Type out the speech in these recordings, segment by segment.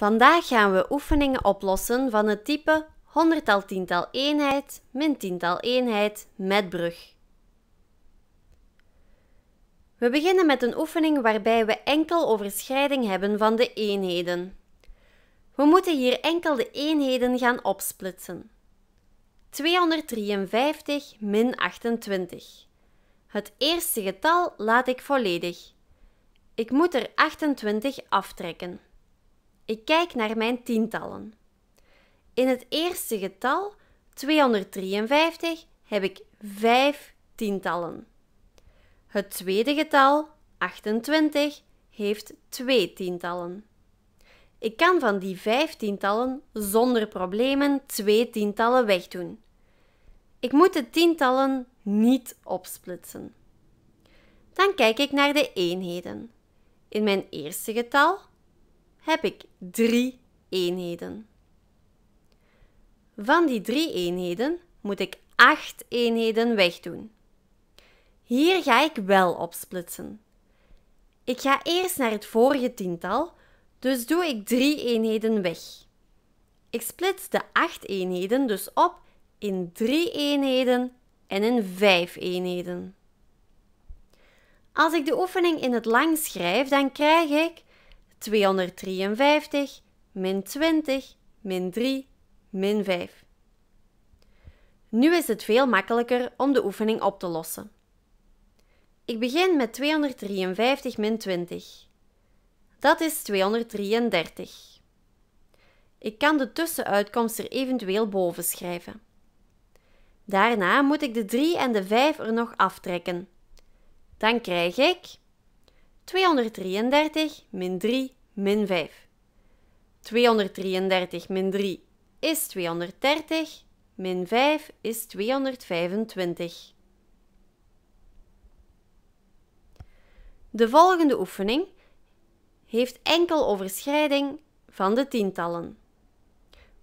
Vandaag gaan we oefeningen oplossen van het type honderdtal tiental eenheid min tiental eenheid met brug. We beginnen met een oefening waarbij we enkel overschrijding hebben van de eenheden. We moeten hier enkel de eenheden gaan opsplitsen. 253 min 28. Het eerste getal laat ik volledig. Ik moet er 28 aftrekken. Ik kijk naar mijn tientallen. In het eerste getal, 253, heb ik 5 tientallen. Het tweede getal, 28, heeft 2 tientallen. Ik kan van die 5 tientallen zonder problemen 2 tientallen wegdoen. Ik moet de tientallen niet opsplitsen. Dan kijk ik naar de eenheden. In mijn eerste getal, heb ik drie eenheden. Van die drie eenheden moet ik acht eenheden wegdoen. Hier ga ik wel opsplitsen. Ik ga eerst naar het vorige tiental, dus doe ik drie eenheden weg. Ik splits de acht eenheden dus op in drie eenheden en in vijf eenheden. Als ik de oefening in het lang schrijf, dan krijg ik 253 min 20 min 3 min 5. Nu is het veel makkelijker om de oefening op te lossen. Ik begin met 253 min 20. Dat is 233. Ik kan de tussenuitkomst er eventueel boven schrijven. Daarna moet ik de 3 en de 5 er nog aftrekken. Dan krijg ik 233 min 3 min 5. 233 min 3 is 230, min 5 is 225. De volgende oefening heeft enkel overschrijding van de tientallen.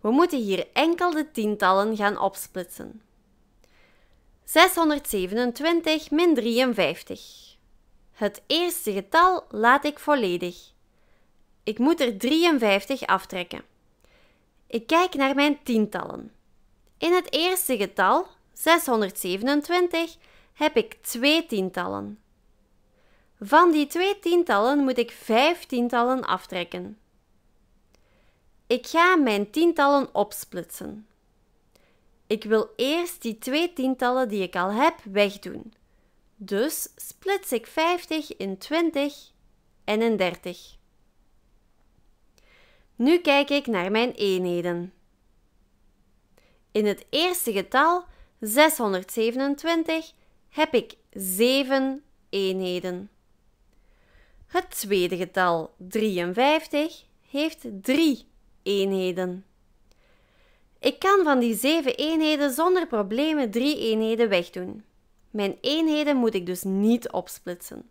We moeten hier enkel de tientallen gaan opsplitsen. 627 min 53. Het eerste getal laat ik volledig. Ik moet er 53 aftrekken. Ik kijk naar mijn tientallen. In het eerste getal, 627, heb ik twee tientallen. Van die twee tientallen moet ik vijf tientallen aftrekken. Ik ga mijn tientallen opsplitsen. Ik wil eerst die twee tientallen die ik al heb wegdoen. Dus splits ik 50 in 20 en in 30. Nu kijk ik naar mijn eenheden. In het eerste getal 627 heb ik 7 eenheden. Het tweede getal 53 heeft 3 eenheden. Ik kan van die 7 eenheden zonder problemen 3 eenheden wegdoen. Mijn eenheden moet ik dus niet opsplitsen.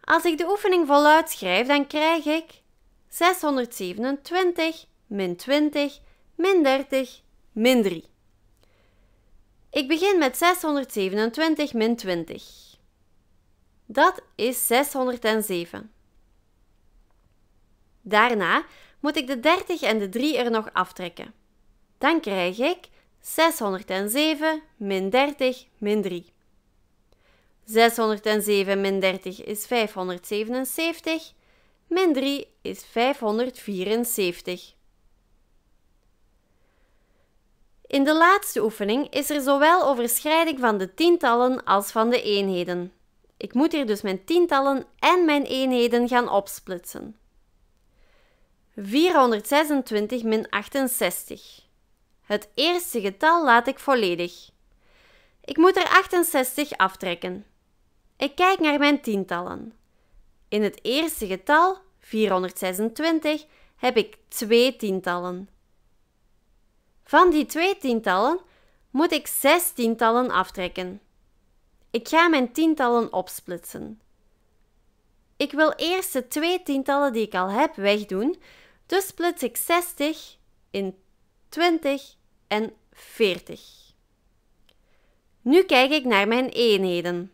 Als ik de oefening voluit schrijf, dan krijg ik 627 min 20 min 30 min 3. Ik begin met 627 min 20. Dat is 607. Daarna moet ik de 30 en de 3 er nog aftrekken. Dan krijg ik 607 min 30 min 3. 607 min 30 is 577, min 3 is 574. In de laatste oefening is er zowel overschrijding van de tientallen als van de eenheden. Ik moet hier dus mijn tientallen en mijn eenheden gaan opsplitsen. 426 min 68. Het eerste getal laat ik volledig. Ik moet er 68 aftrekken. Ik kijk naar mijn tientallen. In het eerste getal, 426, heb ik twee tientallen. Van die twee tientallen moet ik zes tientallen aftrekken. Ik ga mijn tientallen opsplitsen. Ik wil eerst de twee tientallen die ik al heb wegdoen, dus splits ik 60 in 20 en 40. Nu kijk ik naar mijn eenheden.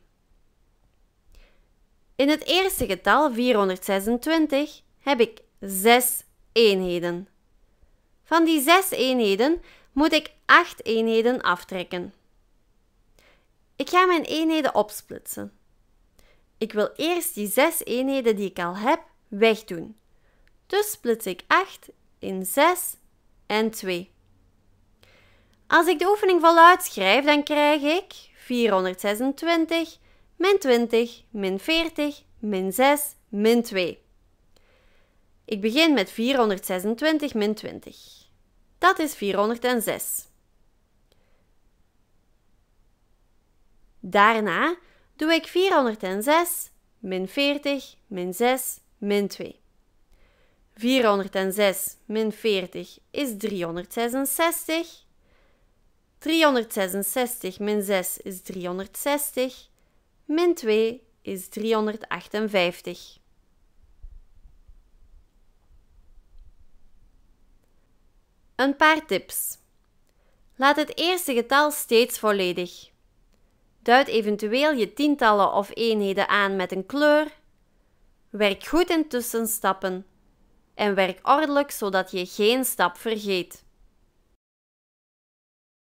In het eerste getal 426 heb ik 6 eenheden. Van die 6 eenheden moet ik 8 eenheden aftrekken. Ik ga mijn eenheden opsplitsen. Ik wil eerst die 6 eenheden die ik al heb wegdoen. Dus splits ik 8 in 6 en 2. Als ik de oefening voluit schrijf, dan krijg ik 426 min 20 min 40 min 6 min 2. Ik begin met 426 min 20. Dat is 406. Daarna doe ik 406 min 40 min 6 min 2. 406 min 40 is 366. 366 min 6 is 360. Min 2 is 358. Een paar tips. Laat het eerste getal steeds volledig. Duid eventueel je tientallen of eenheden aan met een kleur. Werk goed in tussenstappen en werk ordelijk zodat je geen stap vergeet.